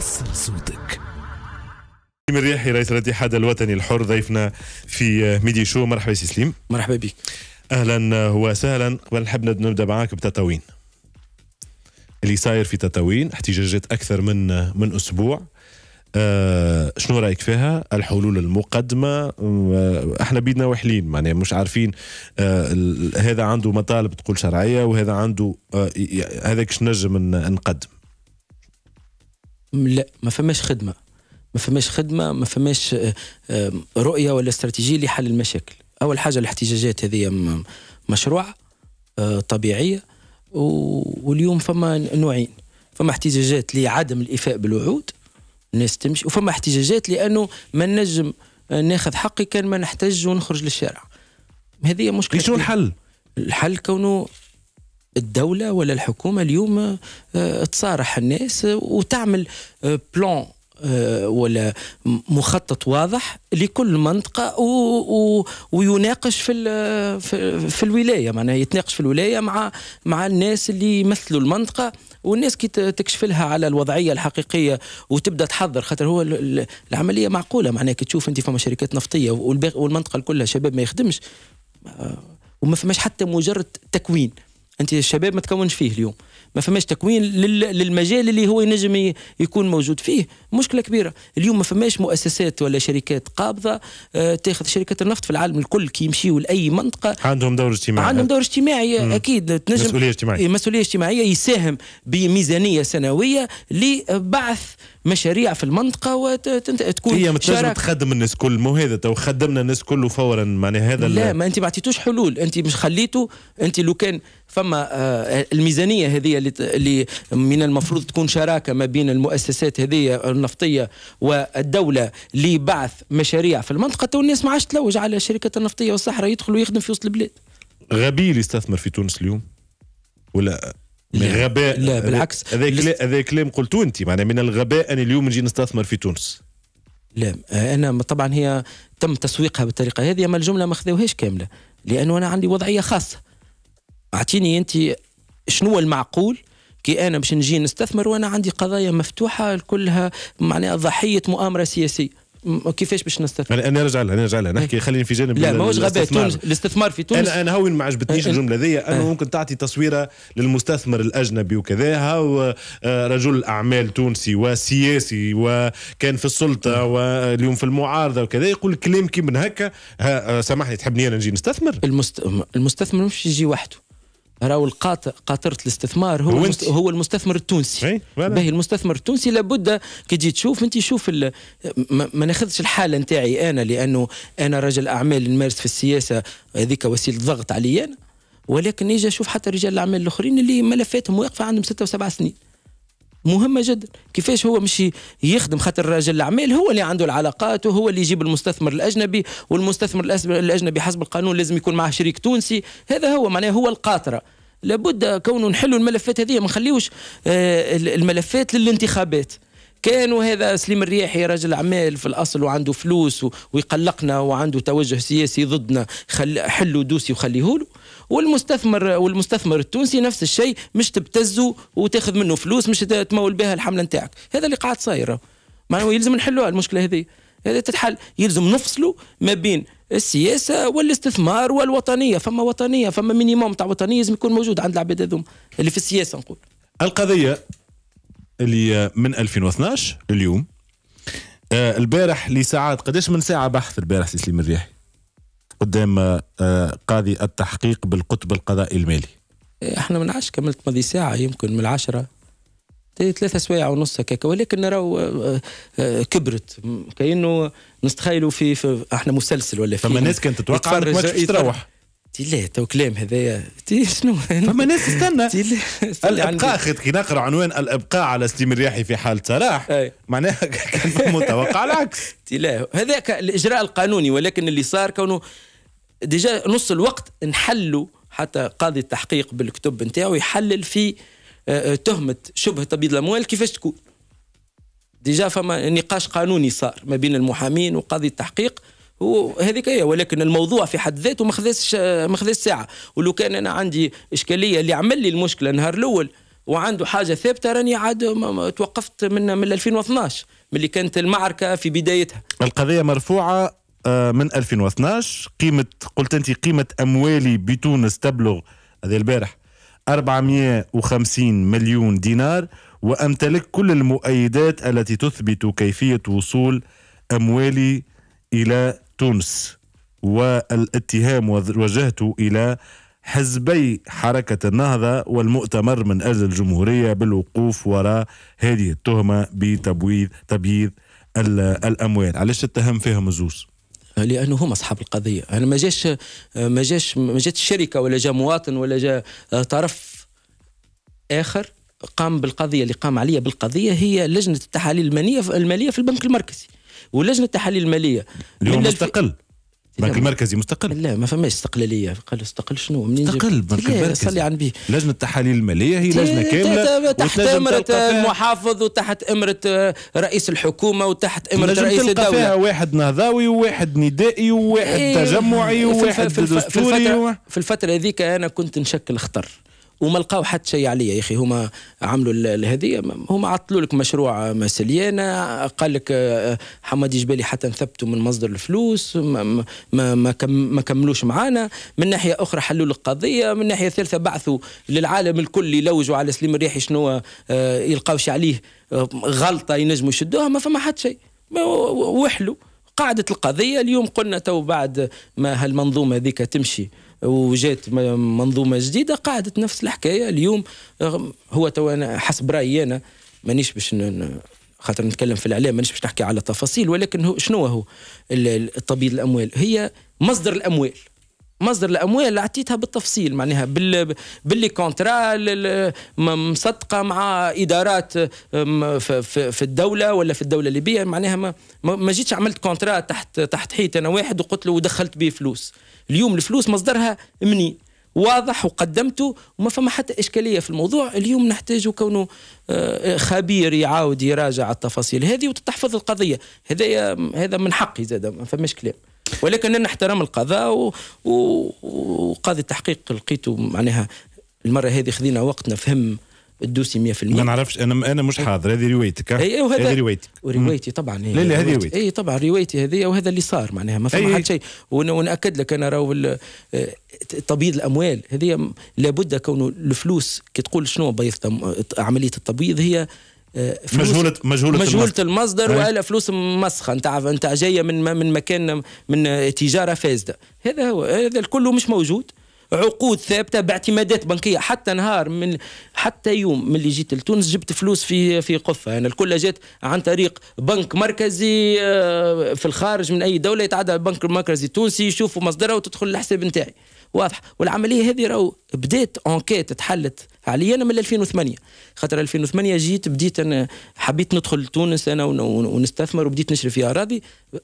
وصل صوتك مريحي رئيس الاتحاد الوطني الحر ضيفنا في ميدي شو مرحبا سي سليم مرحبا بك اهلا وسهلا قبل نحب نبدا معاك بتطاوين اللي صاير في تطاوين احتجاجات اكثر من من اسبوع آه شنو رايك فيها الحلول المقدمه آه احنا بيدنا وحلين معناها مش عارفين آه هذا عنده مطالب تقول شرعيه وهذا عنده آه هذاك شنجم نقدم لا ما فماش خدمه ما فماش خدمه ما فماش آه، آه، رؤيه ولا استراتيجيه لحل المشاكل اول حاجه الاحتجاجات هذه مشروع آه، طبيعيه واليوم فما نوعين فما احتجاجات لعدم الايفاء بالوعود الناس تمشي وفما احتجاجات لأنه ما نجم ناخذ حقي كان ما نحتج ونخرج للشارع هذه مشكلة شنو الحل؟ الحل كونه الدولة ولا الحكومة اليوم آه، تصارح الناس وتعمل بلان آه، آه، ولا مخطط واضح لكل منطقة و... و... ويناقش في ال... في, في الولاية معناها يتناقش في الولاية مع مع الناس اللي يمثلوا المنطقة والناس كي تكشف لها على الوضعية الحقيقية وتبدا تحضر خاطر هو ال... العملية معقولة معناها كي تشوف أنت فما شركات نفطية والمنطقة كلها شباب ما يخدمش وما فماش حتى مجرد تكوين انت الشباب ما تكونش فيه اليوم ما فماش تكوين للمجال اللي هو ينجم يكون موجود فيه مشكله كبيره اليوم ما فماش مؤسسات ولا شركات قابضه آه، تاخذ شركات النفط في العالم الكل كي يمشيوا لاي منطقه عندهم دور اجتماعي عندهم دور اجتماعي مم. اكيد تنجم مسؤوليه اجتماعيه إيه، مسؤوليه اجتماعيه يساهم بميزانيه سنويه لبعث مشاريع في المنطقة وتكون هي متنجم تخدم الناس كل مو هذا تو خدمنا الناس كله فورا معناها هذا لا ما أنت ما أعطيتوش حلول أنت مش خليته أنت لو كان فما آه، الميزانية هذه اللي من المفروض تكون شراكه ما بين المؤسسات هذه النفطيه والدوله لبعث مشاريع في المنطقه تو الناس ما عادش تلوج على الشركات النفطيه والصحراء يدخل ويخدم في وسط البلاد غبي اللي يستثمر في تونس اليوم ولا من لا غباء لا بالعكس هذا هذا كلام قلته انت معناها من الغباء ان اليوم نجي نستثمر في تونس لا انا طبعا هي تم تسويقها بالطريقه هذه اما الجمله ما خذوهاش كامله لانه انا عندي وضعيه خاصه اعطيني انت شنو المعقول كي انا باش نجي نستثمر وانا عندي قضايا مفتوحه كلها معناها ضحيه مؤامره سياسيه كيفاش باش نستثمر انا نرجع لها نرجع لها نحكي خليني في جانب لا ماهوش غباء تونس الاستثمار في تونس انا انا هوين ما عجبتنيش الجمله ذي انه ممكن تعطي تصويره للمستثمر الاجنبي وكذا هاو آه، رجل اعمال تونسي وسياسي وكان في السلطه واليوم في المعارضه وكذا يقول كلام كي من هكا آه، سامحني تحبني انا نجي نستثمر المست... المستثمر مش يجي وحده راهو قاطرة الاستثمار هو وانت. هو المستثمر التونسي باهي المستثمر التونسي لابد كي تجي تشوف انت شوف ما ناخذش الحاله نتاعي انا لانه انا رجل اعمال نمارس في السياسه هذيك وسيله ضغط عليا ولكن نيجي اشوف حتى رجال الاعمال الاخرين اللي ملفاتهم واقفه عندهم ستة وسبع سنين مهمه جدا كيفاش هو مش يخدم خاطر الراجل الاعمال هو اللي عنده العلاقات وهو اللي يجيب المستثمر الاجنبي والمستثمر الاجنبي حسب القانون لازم يكون معه شريك تونسي هذا هو معناه هو القاطره لابد كونه نحلوا الملفات هذه ما نخليوش آه، الملفات للانتخابات كانوا هذا سليم الرياحي رجل اعمال في الاصل وعنده فلوس ويقلقنا وعنده توجه سياسي ضدنا حلوا دوسي وخليهولو والمستثمر والمستثمر التونسي نفس الشيء مش تبتزه وتاخذ منه فلوس مش تمول بها الحمله نتاعك هذا اللي قاعد صاير معناها يلزم نحلوها المشكله هذه هذا تتحل يلزم نفصله ما بين السياسه والاستثمار والوطنيه فما وطنيه فما مينيموم تاع وطنيه لازم يكون موجود عند العباد هذوما اللي في السياسه نقول القضيه اللي من 2012 لليوم آه البارح لساعات قداش من ساعه بحث البارح سي سليم الرياحي قدام آه، قاضي التحقيق بالقطب القضائي المالي إيه، احنا من عاش كملت ماضي ساعة يمكن من العشرة ثلاثة سوايع ونص هكاك ولكن نراو آه، آه، كبرت كأنه نستخيلوا في, في احنا مسلسل ولا فيلم فما ناس كانت تتوقع انك ما تروح تي لا تو كلام هذايا تي شنو فما ناس استنى الابقاء كي نقرا عنوان الابقاء على ستيم الرياحي في حاله صلاح معناها كان متوقع العكس تي لا هذاك الاجراء القانوني ولكن اللي صار كونه ديجا نص الوقت نحلوا حتى قاضي التحقيق بالكتب نتاعو يحلل في آه، آه، تهمه شبهه تبييض الاموال كيفاش تكون ديجا فما نقاش قانوني صار ما بين المحامين وقاضي التحقيق وهذيك هي ولكن الموضوع في حد ذاته ما خذاش ما خذاش ساعه ولو كان انا عندي اشكاليه اللي عمل لي المشكله نهار الاول وعنده حاجه ثابته راني عاد توقفت من من 2012 ملي كانت المعركه في بدايتها القضيه مرفوعه آه، من 2012 قيمة قلت أنت قيمة أموالي بتونس تبلغ هذا البارح 450 مليون دينار وأمتلك كل المؤيدات التي تثبت كيفية وصول أموالي إلى تونس والاتهام وجهته إلى حزبي حركة النهضة والمؤتمر من أجل الجمهورية بالوقوف وراء هذه التهمة بتبويض تبييض الأموال علاش اتهم فيهم الزوز لانه هم اصحاب القضيه انا يعني ما جاش ما جاش ما جاتش شركه ولا جا مواطن ولا جا آه، طرف اخر قام بالقضيه اللي قام عليها بالقضيه هي لجنه التحاليل الماليه الماليه في البنك المركزي ولجنه التحاليل الماليه اليوم مستقل البنك المركزي مستقل لا ما فماش استقلاليه قال استقل شنو منين استقل البنك المركزي صلي عن النبي لجنه التحاليل الماليه هي لجنه كامله تحت امره المحافظ وتحت امره آه، رئيس الحكومه وتحت امره رئيس الدوله فيها واحد نهضاوي وواحد ندائي وواحد إيه. تجمعي وواحد في الفتره هذيك انا كنت نشكل خطر وما لقاو حتى شيء عليا يا اخي هما عملوا هذه هما عطلوا لك مشروع سليانه قال لك آه، حمادي جبالي حتى نثبتوا من مصدر الفلوس ما, ما, ما, كم ما كملوش معانا من ناحيه اخرى حلوا لك قضيه من ناحيه ثالثه بعثوا للعالم الكل يلوجوا على سليم الريحي شنو آه، يلقاوش عليه آه، غلطه ينجموا يشدوها ما فما حتى شيء وحلوا قعدت القضية اليوم قلنا تو بعد ما هالمنظومة هذيك تمشي وجات منظومه جديده قعدت نفس الحكايه اليوم هو تو انا حسب رايي انا مانيش باش خاطر نتكلم في الاعلام مانيش باش نحكي على تفاصيل ولكن هو شنو هو تبييض الاموال هي مصدر الاموال مصدر الاموال اعطيتها بالتفصيل معناها بال باللي كونترا مصدقه مع ادارات في الدوله ولا في الدوله الليبيه معناها ما, ما جيتش عملت كونترا تحت تحت حيط انا واحد وقلت له ودخلت به فلوس اليوم الفلوس مصدرها منين واضح وقدمته وما فما حتى إشكالية في الموضوع اليوم نحتاج كونه آه، خبير يعاود يراجع التفاصيل هذه وتتحفظ القضية هذا هذا من حقي زاد ما فماش كلام ولكن أنا نحترم القضاء وقاضي التحقيق لقيته معناها المرة هذه خذينا وقتنا فهم الدوسي 100% ما نعرفش انا انا مش إيه. حاضر هذه روايتك اي وهذا هذه روايتك وروايتي طبعا هي إيه، لا هذه روايتي اي إيه، طبعا روايتي هذه وهذا اللي صار معناها ما فما حتى شيء وناكد لك انا راهو آه، تبييض الاموال هذه لابد كونه الفلوس كي تقول شنو بيض عمليه التبييض هي مجهولة آه، مجهولة مجهولة المصدر والا فلوس مسخة نتاع نتاع جاية من من مكان من تجارة فاسدة هذا هو هذا الكل مش موجود عقود ثابته باعتمادات بنكيه حتى نهار من حتى يوم من اللي جيت لتونس جبت فلوس في في قفه انا يعني الكل جات عن طريق بنك مركزي آه، في الخارج من اي دوله يتعدى البنك المركزي التونسي يشوفوا مصدرها وتدخل الحساب نتاعي واضح والعمليه هذه راهو بدات انكيت تحلت عليا انا من 2008 خاطر 2008 جيت بديت انا حبيت ندخل تونس انا ونستثمر وبديت نشري في اراضي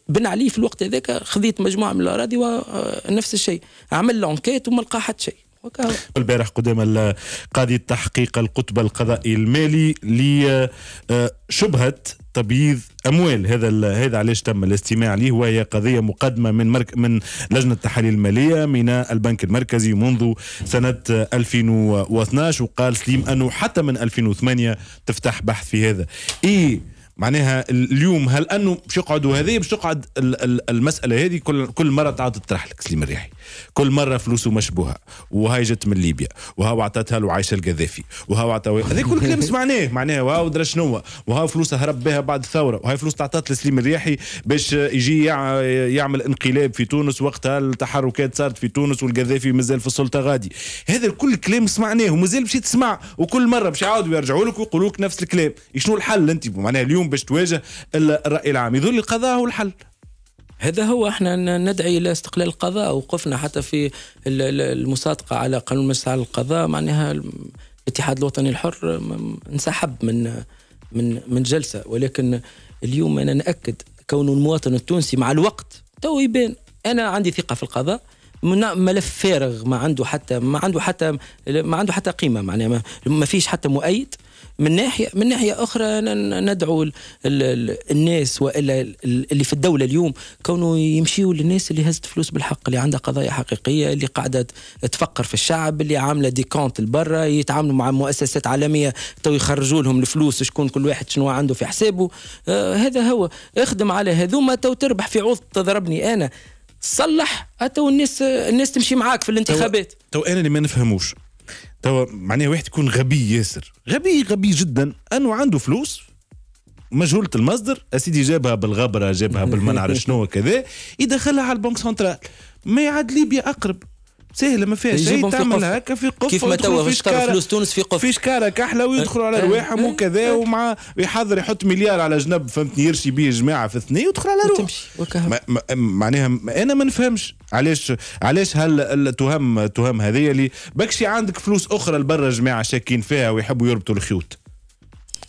بن علي في الوقت هذاك خذيت مجموعه من الاراضي ونفس آه، الشيء عمل انكيت وما لقى حتى شيء وكهو. البارح قدام قاضي التحقيق القطب القضائي المالي لشبهه آه، تبييض اموال هذا هذا علاش تم الاستماع ليه وهي قضيه مقدمه من مرك من لجنه التحاليل الماليه من البنك المركزي منذ سنه 2012 وقال سليم انه حتى من 2008 تفتح بحث في هذا ايه معناها اليوم هل انه باش يقعدوا هذه باش تقعد المساله هذه كل كل مره تعاود تطرح لك سليم الريحي كل مره فلوسه مشبوهه وهاي جت من ليبيا وهاو عطاتها له عايشه القذافي وهاو عطاها هذا كل كلام سمعناه معناه وهاو درا شنو وهاو فلوسها هرب بها بعد الثوره وهاي فلوس تعطات لسليم الريحي باش يجي يعمل انقلاب في تونس وقتها التحركات صارت في تونس والقذافي مازال في السلطه غادي هذا الكل كلام سمعناه ومازال باش تسمع وكل مره باش يعاودوا يرجعوا لك ويقولوا لك نفس الكلام شنو الحل انت معناها اليوم باش تواجه الراي العام يظل القضاء هو الحل هذا هو احنا ندعي الى استقلال القضاء وقفنا حتى في المصادقه على قانون مجلس على القضاء معناها الاتحاد الوطني الحر انسحب من من من جلسه ولكن اليوم انا ناكد كون المواطن التونسي مع الوقت تو يبان انا عندي ثقه في القضاء ملف فارغ ما عنده حتى ما عنده حتى ما عنده حتى قيمه معناها ما فيش حتى مؤيد من ناحيه من ناحيه اخرى ندعو الـ الـ الناس والا اللي في الدوله اليوم كونوا يمشيوا للناس اللي هزت فلوس بالحق اللي عندها قضايا حقيقيه اللي قاعده تفكر في الشعب اللي عامله ديكونت لبرا يتعاملوا مع مؤسسات عالميه تو يخرجوا لهم الفلوس شكون كل واحد شنو عنده في حسابه آه هذا هو اخدم على هذوما تو تربح في عوض تضربني انا صلح تو الناس الناس تمشي معاك في الانتخابات تو انا اللي ما نفهموش توا معناها واحد يكون غبي ياسر غبي غبي جدا انه عنده فلوس مجهولة المصدر اسيدي جابها بالغبرة جابها بالمنعرف شنو كذا يدخلها على البنك سنترال ما يعاد ليبيا اقرب سهلة ما فيها شيء تعمل هكا في قفة كيف ما توا فلوس تونس في قفة في شكارة كحلة ويدخلوا على رواحهم إيه، إيه، إيه. وكذا ومع يحضر يحط مليار على جنب فهمتني يرشي به جماعة في اثنين ويدخل على روحه وتمشي معناها أنا ما نفهمش علاش علاش هل التهم التهم هذه اللي بكشي عندك فلوس أخرى لبرا جماعة شاكين فيها ويحبوا يربطوا الخيوط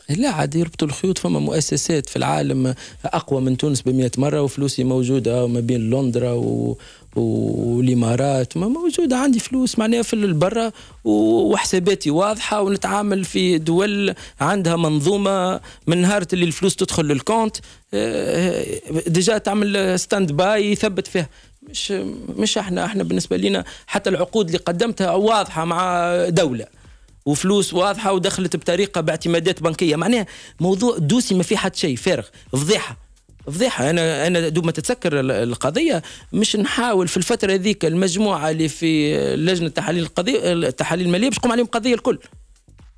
لا عاد يربطوا الخيوط فما مؤسسات في العالم اقوى من تونس ب مره وفلوسي موجوده ما بين لندرا و... والامارات ما موجوده عندي فلوس معناها في البرة وحساباتي واضحه ونتعامل في دول عندها منظومه من نهار اللي الفلوس تدخل للكونت آه، ديجا تعمل ستاند باي يثبت فيها مش مش احنا احنا بالنسبه لنا حتى العقود اللي قدمتها واضحه مع دوله وفلوس واضحه ودخلت بطريقه باعتمادات بنكيه معناها موضوع دوسي ما في حد شيء فارغ فضيحه فضيحه انا انا دوب ما تتسكر القضيه مش نحاول في الفتره هذيك المجموعه اللي في لجنه تحاليل القضيه التحاليل الماليه باش تقوم عليهم قضيه الكل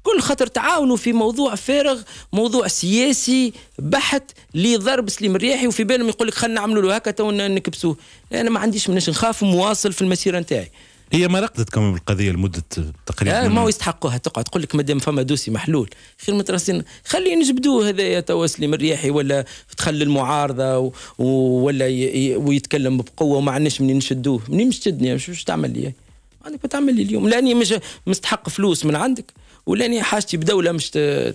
كل خطر تعاونوا في موضوع فارغ موضوع سياسي بحت لضرب سليم الريحي وفي بالهم يقول لك خلينا نعملوا له هكا تو نكبسوه انا ما عنديش مناش نخاف مواصل في المسيره نتاعي هي ما رقدت كمان بالقضيه لمده تقريبا آه، ما هو يستحقوها تقعد تقول لك مادام فما دوسي محلول خير ما تراسين خليه نجبدوه هذا توا سليم الرياحي ولا تخلي المعارضه و... ولا ي... ويتكلم بقوه وما عندناش منين نشدوه منين مش تشدني مش, تعمل لي عندك بتعمل لي اليوم لاني مش مستحق فلوس من عندك ولا اني حاجتي بدولة مش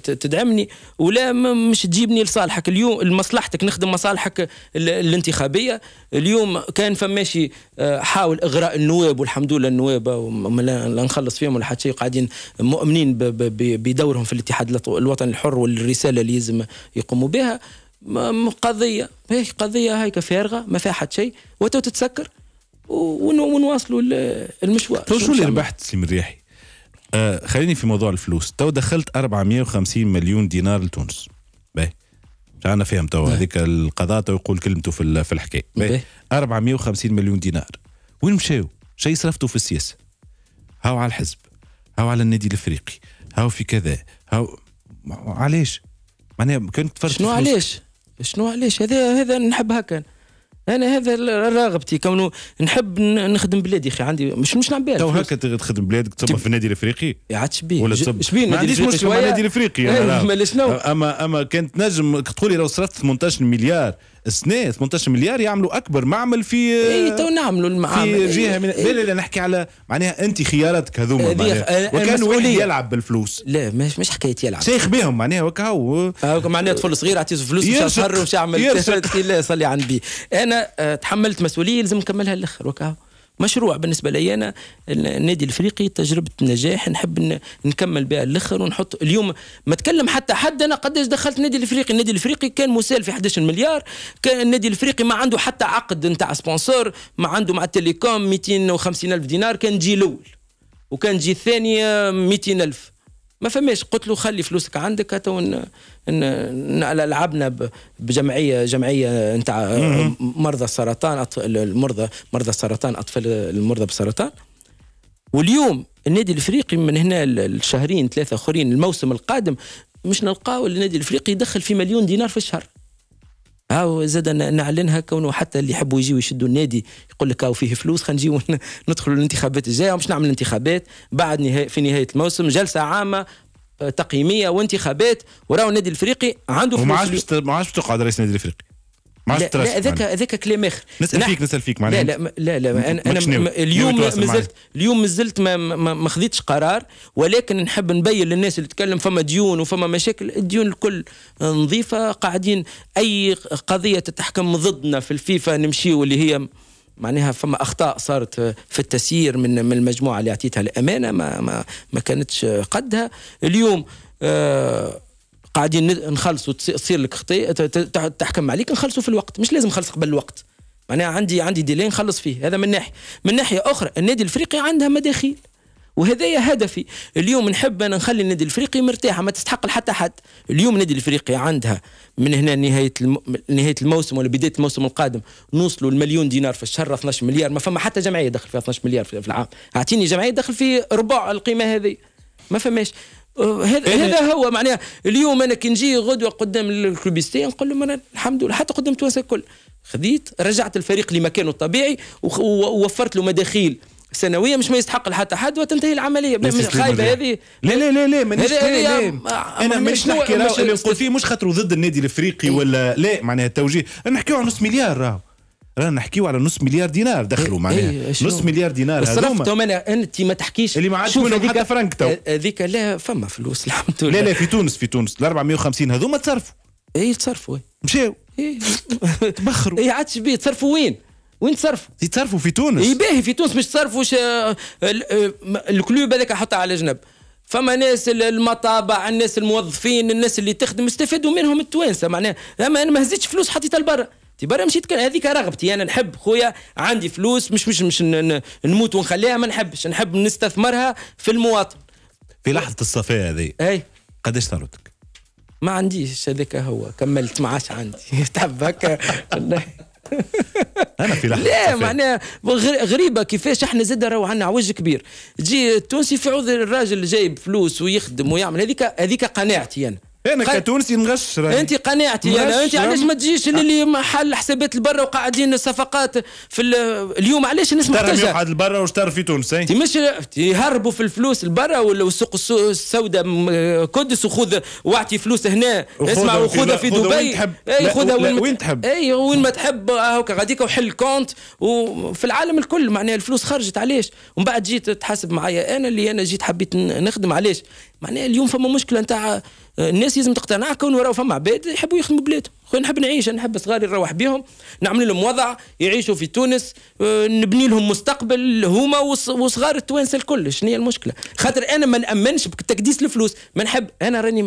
تدعمني ولا مش تجيبني لصالحك اليوم لمصلحتك نخدم مصالحك الانتخابية اليوم كان فماشي آه، حاول إغراء النواب والحمد لله النواب لا نخلص فيهم ولا حتى شيء قاعدين مؤمنين بدورهم في الاتحاد الوطني الحر والرسالة اللي يلزم يقوموا بها قضية هي قضية هيك فارغة ما فيها حتى شيء وتو تتسكر ونواصلوا المشوار شو اللي ربحت سليم الرياحي؟ آه خليني في موضوع الفلوس تو دخلت 450 مليون دينار لتونس باهي انا فاهم تو هذيك القضاء تو يقول كلمته في في الحكايه 450 مليون دينار وين مشاو؟ شيء صرفتوا في السياسه هاو على الحزب هاو على النادي الافريقي هاو في كذا هاو علاش؟ معناها كنت تفرج شنو علاش؟ شنو علاش؟ هذا هذا نحب هكا انا هذا رغبتي كونه نحب نخدم بلادي اخي عندي مش مش نعمل تو هكا تخدم بلادك تصب في النادي الافريقي عاد شبيه ولا تصب ما عنديش مشكل مع النادي الافريقي اما اما كانت نجم تقول لي لو صرفت 18 مليار سنه 18 مليار يعملوا اكبر معمل في اي تو نعملوا المعامل في إيه، جهه من إيه لا نحكي على معناها انت خياراتك هذوما وكان واحد يلعب بالفلوس لا مش مش حكايه يلعب شيخ بهم معناها وكا هو آه، معناها طفل صغير اعطيه فلوس مش شهر ومش يعمل لا صلي على النبي انا آه، تحملت مسؤوليه لازم نكملها للاخر وكا مشروع بالنسبه لي انا النادي الافريقي تجربه نجاح نحب نكمل بها الاخر ونحط اليوم ما تكلم حتى حد انا قداش دخلت النادي الافريقي النادي الافريقي كان مسال في 11 مليار كان النادي الافريقي ما عنده حتى عقد نتاع سبونسور ما عنده مع التليكوم 250 الف دينار كان جي الاول وكان جي الثاني 200 الف ما فماش قلت له خلي فلوسك عندك تو لعبنا بجمعيه جمعيه نتاع مرضى السرطان المرضى مرضى السرطان اطفال المرضى بالسرطان واليوم النادي الافريقي من هنا الشهرين ثلاثه اخرين الموسم القادم مش نلقاو النادي الافريقي يدخل في مليون دينار في الشهر هاو زاد نعلنها كونه حتى اللي يحبوا يجيو يشدوا النادي يقول لك هاو فيه فلوس خلينا نجيو ندخلوا الانتخابات الجايه مش نعمل انتخابات بعد نهاية في نهايه الموسم جلسه عامه تقييميه وانتخابات وراه النادي الافريقي عنده فلوس ما عادش ما عادش تقعد رئيس النادي الافريقي مع لا, لا ذاك ذاك كلام اخر نسال فيك نسال فيك معناها لا لا لا, لا انا انا اليوم مازلت اليوم مازلت ما, ما, ما خذيتش قرار ولكن نحب نبين للناس اللي تتكلم فما ديون وفما مشاكل الديون الكل نظيفه قاعدين اي قضيه تتحكم ضدنا في الفيفا نمشيو اللي هي معناها فما اخطاء صارت في التسيير من من المجموعه اللي اعطيتها الامانه ما ما ما كانتش قدها اليوم آه قاعدين نخلصوا تصير لك خطيئه تحكم عليك نخلصوا في الوقت مش لازم نخلص قبل الوقت معناها عندي عندي ديلي نخلص فيه هذا من ناحيه من ناحيه اخرى النادي الافريقي عندها مداخيل وهذايا هدفي اليوم نحب انا نخلي النادي الافريقي مرتاحه ما تستحق حتى حد اليوم النادي الافريقي عندها من هنا نهايه الم... نهايه الموسم ولا بدايه الموسم القادم نوصلوا المليون دينار في الشهر 12 مليار ما فما حتى جمعيه دخل فيها 12 مليار في العام اعطيني جمعيه دخل في ربع القيمه هذه ما فماش آه، إيه، إيه. هذا هو معناها اليوم انا كي نجي غدوه قدام الكلوبيستي نقول لهم انا الحمد لله حتى قدام تونس الكل خذيت رجعت الفريق لمكانه الطبيعي ووفرت له مداخيل سنويه مش ما يستحق لحتى حد وتنتهي العمليه خايبه هذه لا لا لا لا مانيش انا مش نحكي راش اللي نقول فيه مش خاطر ضد النادي الافريقي إيه. ولا لا معناها التوجيه نحكيو على نص مليار راهو رانا نحكيو على نص مليار دينار دخلوا إيه، معناها ايه نص مليار دينار صرفتهم انا انت ما تحكيش اللي ما عادش منهم حتى فرنك تو هذيك لا فما فلوس الحمد لله لا لا في تونس في تونس ال 450 هذوما تصرفوا اي تصرفوا إيه. مشاو إيه. تبخروا اي عادش بيه تصرفوا وين وين تصرفوا؟ يتصرفوا في تونس اي باهي في تونس مش تصرفوا الكلوب هذاك حطها على جنب فما ناس المطابع الناس الموظفين الناس اللي تخدم استفادوا منهم التوانسه معناها اما انا ما هزيتش فلوس حطيتها لبرا برا مشيت كان هذيك رغبتي انا نحب خويا عندي فلوس مش مش مش نموت ونخليها ما نحبش نحب نستثمرها في المواطن في لحظه الصفاء هذه اي قداش ثروتك ما عنديش هذاك هو كملت معاش عندي تحب هكا انا في لحظه لا معناها غريبه كيفاش احنا زاد راهو عندنا عوج كبير تجي التونسي في عوض الراجل جايب فلوس ويخدم ويعمل هذيك هذيك قناعتي انا إيه، انا قل... كتونسي نغشر انت قناعتي انا انت علاش ما تجيش اللي محل حسابات البرا وقاعدين الصفقات في ال... اليوم علاش الناس محتاجه ترى البرا واش في تونس إيه؟ انت مش يهربوا في الفلوس البرا والسوق السوداء قدس وخذ واعطي فلوس هنا اسمع وخذها في دبي وين تحب اي خذها وين, وين تحب اي وين ما تحب هاكا غاديك وحل كونت وفي العالم الكل معناها الفلوس خرجت علاش ومن بعد جيت تحاسب معايا انا اللي انا جيت حبيت نخدم علاش معناها اليوم فما مشكله نتاع الناس لازم تقتنع كون راهو فما عباد يحبوا يخدموا بلاد خويا نحب نعيش نحب صغاري نروح بيهم نعمل لهم وضع يعيشوا في تونس آه، نبني لهم مستقبل هما وصغار التوانسه الكل شنو هي المشكله خاطر انا ما نامنش بتكديس الفلوس ما نحب انا راني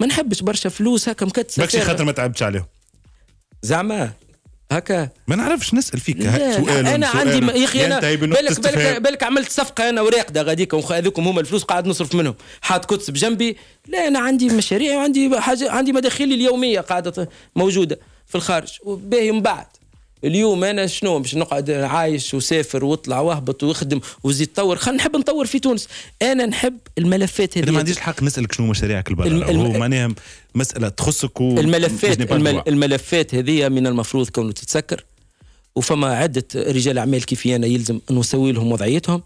ما نحبش برشا فلوس هكا مكتسه ماكش خاطر ما تعبتش عليهم زعما هكا ما نعرفش نسال فيك سؤال انا سؤال عندي يا اخي يعني انا بالك بالك بالك عملت صفقه انا وراقده غاديك هذوك هما الفلوس قاعد نصرف منهم حاط كتس بجنبي لا انا عندي مشاريع وعندي حاجه عندي مداخيلي اليوميه قاعده موجوده في الخارج وباهي من بعد اليوم انا شنو باش نقعد عايش وسافر واطلع واهبط واخدم وزيد طور خلينا نحب نطور في تونس انا نحب الملفات هذه ما عنديش الحق نسالك شنو مشاريعك البلد الم... الم... هو معناها مساله تخصك و... الملفات الم... الملفات هذه من المفروض كونه تتسكر وفما عده رجال اعمال كيفي انا يلزم نسوي لهم وضعيتهم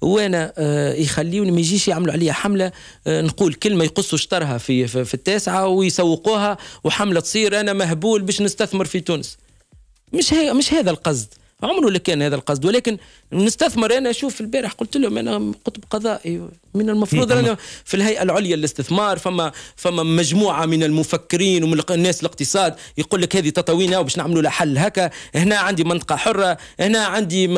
وانا آه، يخليوني ما يجيش يعملوا عليا حمله آه، نقول كلمه يقصوا شطرها في في التاسعه ويسوقوها وحمله تصير انا مهبول باش نستثمر في تونس مش هي مش هذا القصد عمره اللي كان هذا القصد ولكن نستثمر انا شوف البارح قلت لهم انا قطب قضائي من المفروض إيه، أنا في الهيئه العليا للاستثمار فما فما مجموعه من المفكرين ومن الناس الاقتصاد يقول لك هذه تطوينا باش نعملوا لها حل هكا هنا عندي منطقه حره هنا عندي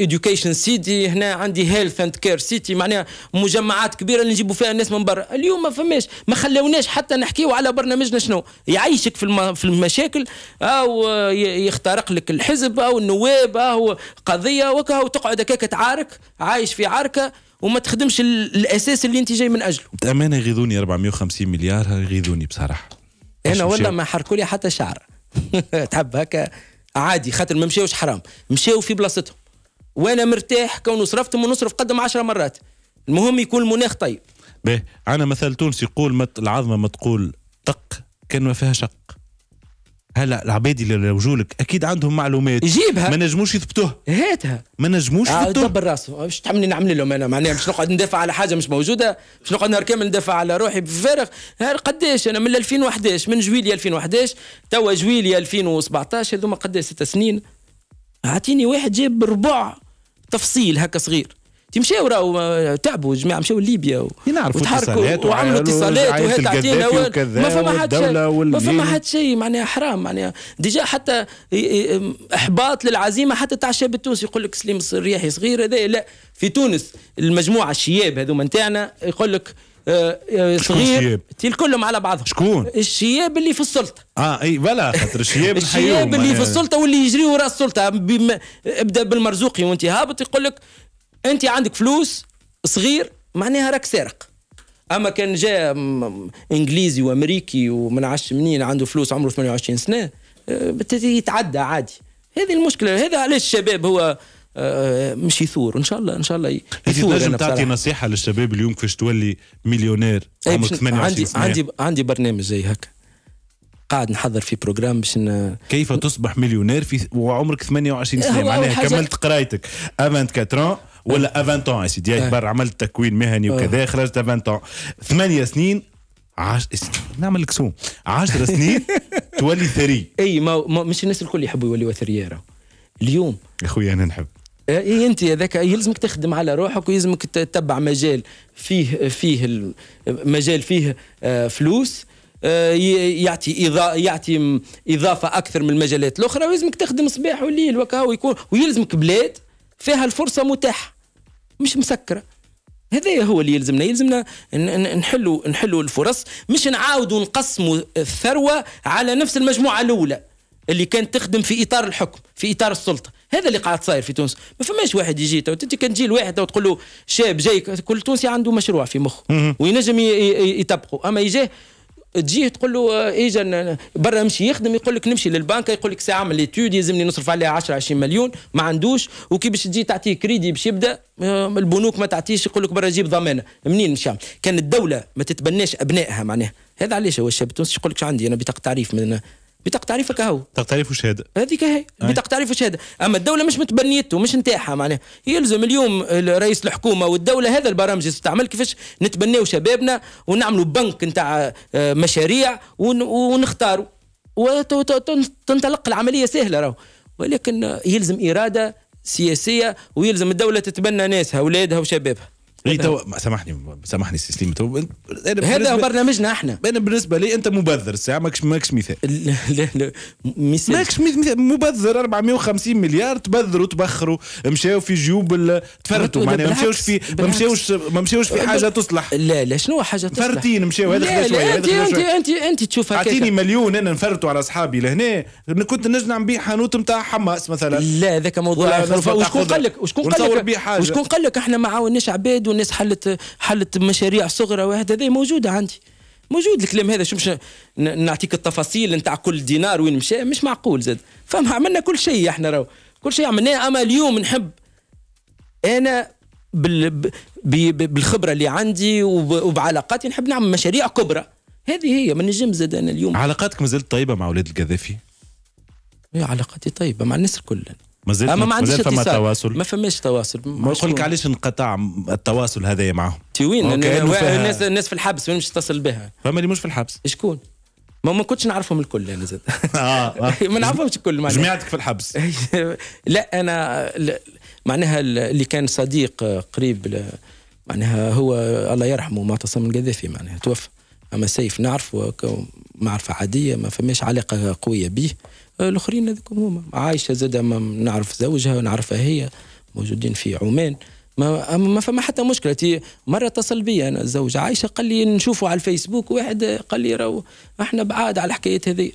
اديوكيشن آه، سيتي هنا عندي هيلث اند كير سيتي معناها مجمعات كبيره اللي نجيبوا فيها الناس من برا اليوم ما فماش ما خلوناش حتى نحكيوا على برنامجنا شنو يعيشك في الم... في المشاكل او يخترق لك الحزب او النواب او قضيه وكا وتقعد هكاك تعارك عايش في عركه وما تخدمش الاساس اللي انت جاي من اجله بامانه يغيظوني 450 مليار يغيظوني بصراحه انا والله ما حركوا لي حتى شعر تحب هكا عادي خاطر ما مشاوش حرام مشاو في بلاصتهم وانا مرتاح كون صرفتهم ونصرف قدم 10 مرات المهم يكون المناخ طيب باهي عندنا مثل تونسي يقول العظمه ما تقول طق كان ما فيها شق هلا العباد اللي لوجوا لك اكيد عندهم معلومات جيبها ما نجموش يثبتوها هاتها ما نجموش آه، يثبتوها دبر راسه باش آه، تعملني نعمل لهم انا معناها باش نقعد ندافع على حاجه مش موجوده باش نقعد نهار كامل ندافع على روحي بفارغ قداش انا من 2011 من جويليا 2011 توا جويليا 2017 هذوما قداش ست سنين اعطيني واحد جاب ربع تفصيل هكا صغير تمشاو راهو آه، تعبوا جماعه مشاو ليبيا و... اتصالات وعملوا اتصالات وهات عطينا ما فما حد شيء ما فما حد شيء معناها حرام معناها ديجا حتى احباط للعزيمه حتى تاع الشاب التونسي يقول لك سليم الرياحي صغير هذا لا في تونس المجموعه الشياب هذوما نتاعنا يقول لك آه، آه، صغير تيل كلهم على بعضهم شكون الشياب اللي في السلطه اه اي بلا خاطر الشياب الشياب اللي في السلطه واللي يجري وراء السلطه بم... ابدا بالمرزوقي وانت هابط يقول لك انت عندك فلوس صغير معناها راك سارق اما كان جاء انجليزي وامريكي ومن عش منين عنده فلوس عمره 28 سنه آه، يتعدى عادي هذه المشكله هذا علاش الشباب هو آه، مش يثور ان شاء الله ان شاء الله يثور تنجم تعطي نصيحه للشباب اليوم كيفاش تولي مليونير إيه، عمرك 28 سنه عندي عندي برنامج زي هكا قاعد نحضر في بروجرام باش ن... كيف تصبح مليونير في وعمرك 28 إيه، سنه معناها كملت قرايتك افانت كاترون ولا إيه. افانتون يا سيدي اكبر إيه. عملت تكوين مهني وكذا إيه. خرجت افانتون ثمانية سنين عش... نعمل كسوم 10 سنين تولي ثري اي ما, ما مش الناس الكل يحبوا يوليوا ثريا اليوم يا اخويا انا نحب اي انت هذاك يلزمك تخدم على روحك ويلزمك تتبع مجال فيه فيه مجال فيه آه، فلوس آه، يعطي يعطي اضافه اكثر من المجالات الاخرى ويلزمك تخدم صباح وليل وكا ويكون ويلزمك بلاد فيها الفرصه متاحه مش مسكره هذا هو اللي يلزمنا يلزمنا نحلوا نحلوا الفرص مش نعاودوا نقسموا الثروه على نفس المجموعه الاولى اللي كانت تخدم في اطار الحكم في اطار السلطه هذا اللي قاعد صاير في تونس ما فماش واحد يجي تو انت كان تجي لواحد وتقول له شاب جاي كل تونسي عنده مشروع في مخه وينجم يطبقه اما يجي تجيه تقول له اجا آه، إيه، برا نمشي يخدم يقول لك نمشي للبنك يقول لك ساعه من ايتود يلزمني نصرف عليها 10 20 مليون ما عندوش وكي باش تجي تعطيه كريدي باش يبدا آه، البنوك ما تعطيش يقول لك برا جيب ضمانه منين مشى كان الدوله ما تتبناش ابنائها معناها هذا علاش هو الشاب التونسي يقول لك عندي انا بطاقه تعريف من بطاقه تعريفك اهو بطاقه تعريف وشهاده هذيك هي بطاقه تعريف وشهاده اما الدوله مش متبنيته مش نتاعها معناها يلزم اليوم رئيس الحكومه والدوله هذا البرامج تستعمل كيفاش نتبناو شبابنا ونعملوا بنك نتاع آه، مشاريع ونختاروا وتنطلق العمليه سهله راهو ولكن يلزم اراده سياسيه ويلزم الدوله تتبنى ناسها اولادها وشبابها اي إيه، تو إيه. سامحني سامحني استسليم تو هذا برنامجنا احنا انا بالنسبه لي انت مبذر الساعه ماكش ماكش مثال لا لا مثال ماكش مثال مبذر 450 مليار تبذروا تبخروا مشاو في جيوب تفرتوا معناها ما مشاوش في ما مشاوش ما مشاوش في حاجه تصلح لا لا شنو حاجه تصلح فرتين مشاو هذا خذا شويه انت انت انت انت تشوف اعطيني مليون انا نفرتوا على اصحابي لهنا كنت نجم نبيع حانوت نتاع حماس مثلا لا ذاك موضوع وشكون قال لك وشكون قال لك وشكون قال لك احنا ما عاوناش عباد موجود الناس حلت حلت مشاريع صغرى وهذا موجوده عندي موجود الكلام هذا شو مش نعطيك التفاصيل نتاع كل دينار وين مشى مش معقول زاد فما عملنا كل شيء احنا راهو كل شيء عملناه اما اليوم نحب انا بال... بالخبره اللي عندي وبعلاقاتي نحب نعمل مشاريع كبرى هذه هي ما نجم زاد انا اليوم علاقاتك مازالت طيبه مع اولاد القذافي؟ إيه، علاقاتي طيبه مع الناس الكل مازال ما عنديش فما تواصل ما فماش تواصل ما نقول لك علاش انقطع التواصل هذايا معاهم تي وين الناس الناس في الحبس وين مش تتصل بها فما اللي مش في الحبس شكون ما ما كنتش نعرفهم الكل انا زاد آه، آه. ما نعرفهمش الكل معناها جماعتك في الحبس لا انا معناها اللي كان صديق قريب معناها هو الله يرحمه معتصم القذافي معناها توفى اما سيف نعرفه معرفه عاديه ما فماش علاقه قويه به الاخرين هذوكم هما عايشه زاد نعرف زوجها ونعرفها هي موجودين في عمان ما ما فما حتى مشكله مره اتصل بي انا الزوج عايشه قال لي نشوفوا على الفيسبوك واحد قال لي راهو احنا بعاد على الحكايات هذه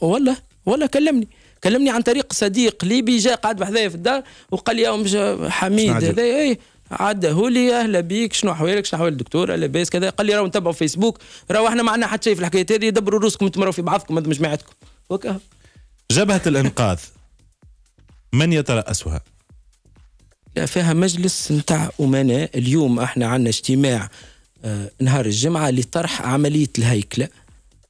والله والله كلمني كلمني عن طريق صديق ليبي جاء قعد بحذايا في الدار وقال لي يا حميد هذا ايه هو لي اهلا بيك شنو احوالك شنو احوال الدكتور لاباس كذا قال لي راهو نتبعوا فيسبوك راهو احنا ما عندنا حتى شيء في الحكايات هذه دبروا روسكم انتم في بعضكم هذا جماعتكم جبهه الانقاذ من يترأسها؟ فيها مجلس نتاع أمناء اليوم احنا عندنا اجتماع آه، نهار الجمعة لطرح عملية الهيكلة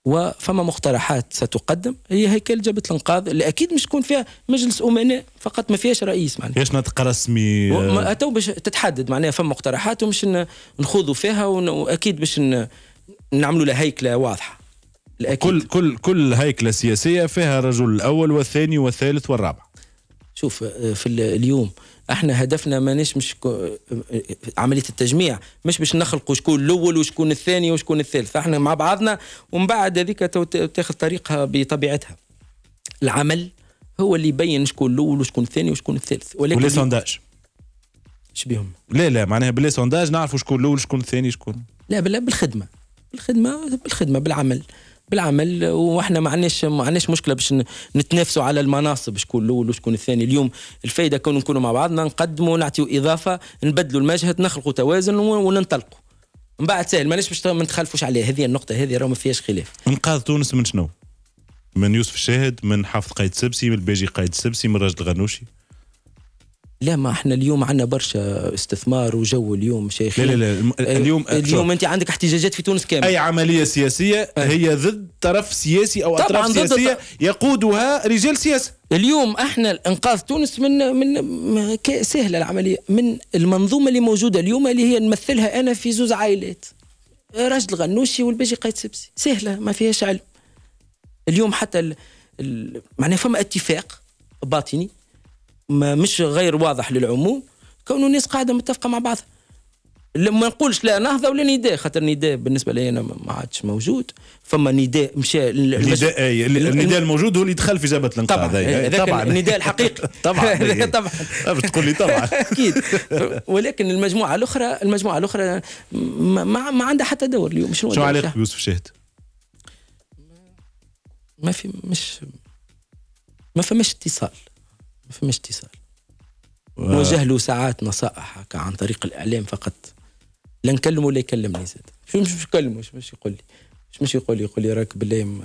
وفما مقترحات ستقدم هي هيكل جبهه الانقاذ اللي اكيد مش تكون فيها مجلس امناء فقط ما فيهاش رئيس معناها فيهاش نطق رسمي تو باش تتحدد معناها فما مقترحات ومش نخوضوا فيها واكيد باش نعملوا لها هيكله واضحه الأكيد. كل كل كل هيكله سياسيه فيها الرجل الاول والثاني والثالث والرابع شوف آه، في اليوم احنا هدفنا مانيش مش عمليه التجميع مش باش نخلقوا شكون الاول وشكون الثاني وشكون الثالث احنا مع بعضنا ومن بعد هذيك تاخذ طريقها بطبيعتها العمل هو اللي يبين شكون الاول وشكون الثاني وشكون الثالث ولكن ولا سونداج شبيهم لا لا معناها بلي سونداج نعرفوا شكون الاول شكون الثاني شكون لا بالخدمه بالخدمه بالخدمه بالعمل بالعمل واحنا ما عندناش ما عندناش مشكله باش نتنافسوا على المناصب شكون الاول وشكون الثاني اليوم الفائده كون نكونوا مع بعضنا نقدموا نعطيوا اضافه نبدلوا المجهد نخلقوا توازن وننطلقوا من بعد سهل ماناش باش ما نتخلفوش عليها هذه النقطه هذه راه ما فيهاش خلاف انقاذ تونس من شنو؟ من يوسف الشاهد من حافظ قايد سبسي من الباجي قايد سبسي من راجل غنوشي لا ما احنا اليوم عندنا برشا استثمار وجو اليوم شيخ لا لا لا آه، اليوم اليوم انت عندك احتجاجات في تونس كامل اي عمليه سياسيه آه. هي ضد طرف سياسي او اطراف سياسيه يقودها رجال سياسه اليوم احنا انقاذ تونس من من سهله العمليه من المنظومه اللي موجوده اليوم اللي هي نمثلها انا في زوز عائلات راجل الغنوشي والباجي قايد سبسي سهله ما فيهاش علم اليوم حتى معناها فما اتفاق باطني مش غير واضح للعموم كون الناس قاعده متفقه مع بعضها لما نقولش لا نهضه ولا نداء خاطر نداء بالنسبه لي انا ما عادش موجود فما نداء مشى إيه، النداء اي النداء الموجود هو اللي دخل في جبهه الانقاذ طبعا إيه، إيه، طبعا النداء الحقيقي طبعا طبعا تقول لي طبعا اكيد ولكن المجموعه الاخرى المجموعه الاخرى ما, ما عندها حتى دور اليوم شنو شنو علاقتك بيوسف شاهد؟ ما في مش ما فماش اتصال ما فماش اتصال نوجه له ساعات نصائح عن طريق الاعلام فقط لا نكلمه ولا يكلمني زاد شو مش نكلمه شو مش يقول لي شو مش يقول لي يقول لي راك بالله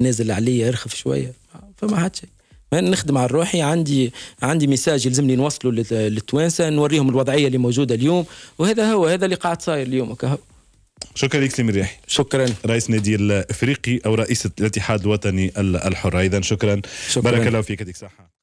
نازل عليا ارخف شويه فما حد شيء نخدم على روحي عندي عندي ميساج يلزمني نوصله للتوانسه نوريهم الوضعيه اللي موجوده اليوم وهذا هو هذا اللي قاعد صاير اليوم كهو شكرا لك سي مريحي شكرا رئيس نادي الافريقي او رئيس الاتحاد الوطني الحر ايضا شكرا, شكرا. بارك الله فيك يعطيك صحه